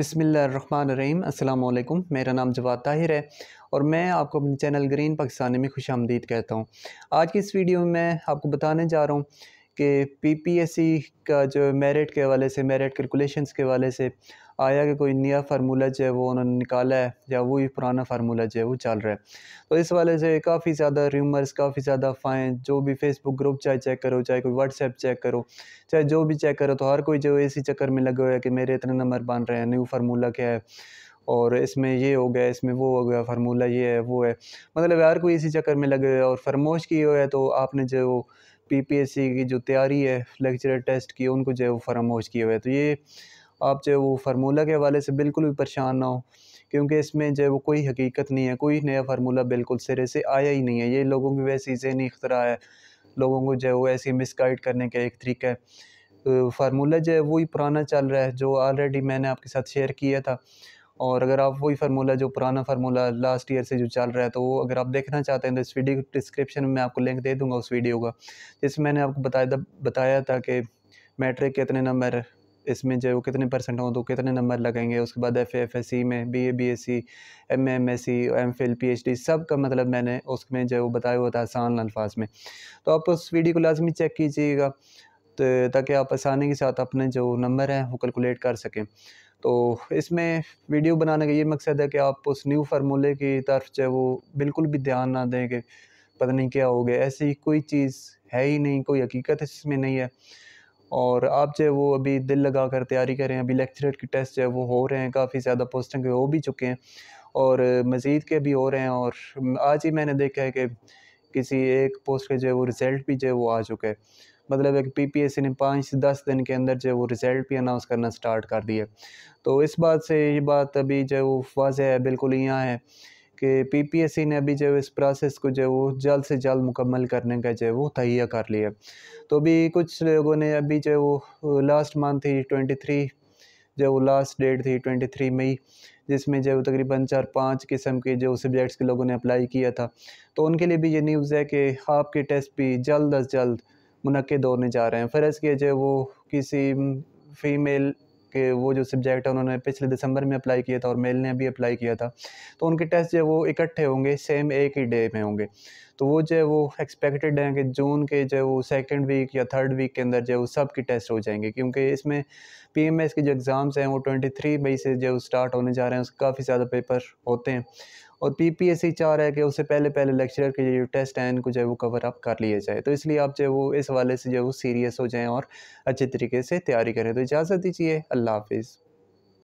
बिसमीम् अल्लाम मेरा नाम जवाद ताहिर है और मैं आपको अपने चैनल ग्रीन पाकिस्तानी में खुश आमदीद कहता हूँ आज की इस वीडियो में मैं आपको बताने जा रहा हूँ कि पी पी एस सी का जो मेरिट के हवाले से मेरिट कैलकुलेशंस के हवाले से आया कि कोई नया फार्मूला जो है वो उन्होंने निकाला है या वही पुराना फार्मूला जो है वो चल रहा है तो इस वाले से काफ़ी ज़्यादा र्यूमर्स काफ़ी ज़्यादा फाइन जो भी फेसबुक ग्रुप चाहे चेक करो चाहे कोई व्हाट्सएप चेक करो चाहे जो भी चेक करो तो हर कोई जो इसी चक्कर में लगे हुए हैं कि मेरे इतने नंबर बन रहे हैं न्यू फार्मूला क्या है और इसमें ये हो गया इसमें वो हो गया फार्मूला ये है वो है मतलब यार कोई इसी चक्कर में लगे हुए और फरमोश की हुआ है तो आपने जो सी की जो तैयारी है लेक्चर टेस्ट की उनको जो है वो फरमोश किए हुए है तो ये आप जो वो फार्मूला के हवाले से बिल्कुल भी परेशान ना हो क्योंकि इसमें जो है वो कोई हकीकत नहीं है कोई नया फार्मूला बिल्कुल सिरे से आया ही नहीं है ये लोगों की वैसी ज़हनी इख्तरा है लोगों को जो है वो ऐसी मिसगाइड करने का एक तरीका है फार्मूला तो जो है वही पुराना चल रहा है जो ऑलरेडी मैंने आपके साथ शेयर किया था और अगर आप वही फार्मूला जो पुराना फार्मूला लास्ट ईयर से जो चल रहा है तो वो अगर आप देखना चाहते हैं तो इस वीडियो डिस्क्रिप्शन में आपको लिंक दे दूंगा उस वीडियो का जिसमें मैंने आपको बताया था बताया था कि मैट्रिक के इतने नंबर इसमें जो कितने परसेंट हों तो कितने नंबर लगेंगे उसके बाद एफ एफ एस सी में B A B S C M M S C M Phil P H D सब का मतलब मैंने उसमें जो बताया हुआ था आसान अल्फाज में तो आप उस वीडियो को लाजमी चेक कीजिएगा तो ताकि आप आसानी के साथ अपने जो नंबर हैं वो कैलकुलेट कर सकें तो इसमें वीडियो बनाने का ये मकसद है कि आप उस न्यू फार्मूले की तरफ जो वो बिल्कुल भी ध्यान ना दें कि पता नहीं क्या हो गया ऐसी कोई चीज़ है ही नहीं कोई हकीकत इसमें नहीं है और आप जो है वो अभी दिल लगा कर तैयारी करें अभी लेक्चरेट के टेस्ट जो है वो हो रहे हैं काफ़ी ज़्यादा पोस्टिंग हो भी चुके हैं और मज़ीद के भी हो रहे हैं और आज ही मैंने देखा है कि किसी एक पोस्ट के जो है वो रिज़ल्ट भी जो है वो आ चुका है मतलब एक पीपीएससी ने पाँच से दस दिन के अंदर जो है वो रिज़ल्ट भी अनाउंस करना स्टार्ट कर दिया तो इस बात से ये बात अभी जो है वो वाज है बिल्कुल यहाँ है कि पीपीएससी ने अभी जो इस प्रोसेस को जो वो जल्द से जल्द मुकम्मल करने का जो वो तहिया कर लिया तो अभी कुछ लोगों ने अभी जो वो लास्ट मंथ थी ट्वेंटी थ्री जो वो लास्ट डेट थी ट्वेंटी थ्री मई जिसमें जो तकरीबन चार पाँच किस्म के जो सब्जेक्ट्स के लोगों ने अप्लाई किया था तो उनके लिए भी ये न्यूज़ है कि आपके टेस्ट भी जल्द अज जल्द मुनद होने जा रहे हैं फ़र्ज़ किया जो वो किसी फीमेल के वो जो सब्जेक्ट है उन्होंने पिछले दिसंबर में अप्लाई किया था और मेल ने अभी अप्लाई किया था तो उनके टेस्ट जो है वो इकट्ठे होंगे सेम एक ही डे में होंगे तो वो जो है वो एक्सपेक्टेड है कि जून के जो है वो सेकेंड वीक या थर्ड वीक के अंदर जो है वो सब की टेस्ट हो जाएंगे क्योंकि इसमें पी एम एस के जो एग्ज़ाम्स हैं वो ट्वेंटी थ्री मई से जो स्टार्ट होने जा रहे हैं उसके काफ़ी ज़्यादा पेपर होते हैं और पीपीएससी चाह रहा है कि उससे पहले पहले लेक्चरर के जो टेस्ट हैं इनको जो है वो कवर अप कर लिया जाए तो इसलिए आप जो है वो इस वाले से जो है वो सीरियस हो जाएँ और अच्छे तरीके से तैयारी करें तो इजाज़त दीजिए अल्लाह हाफिज़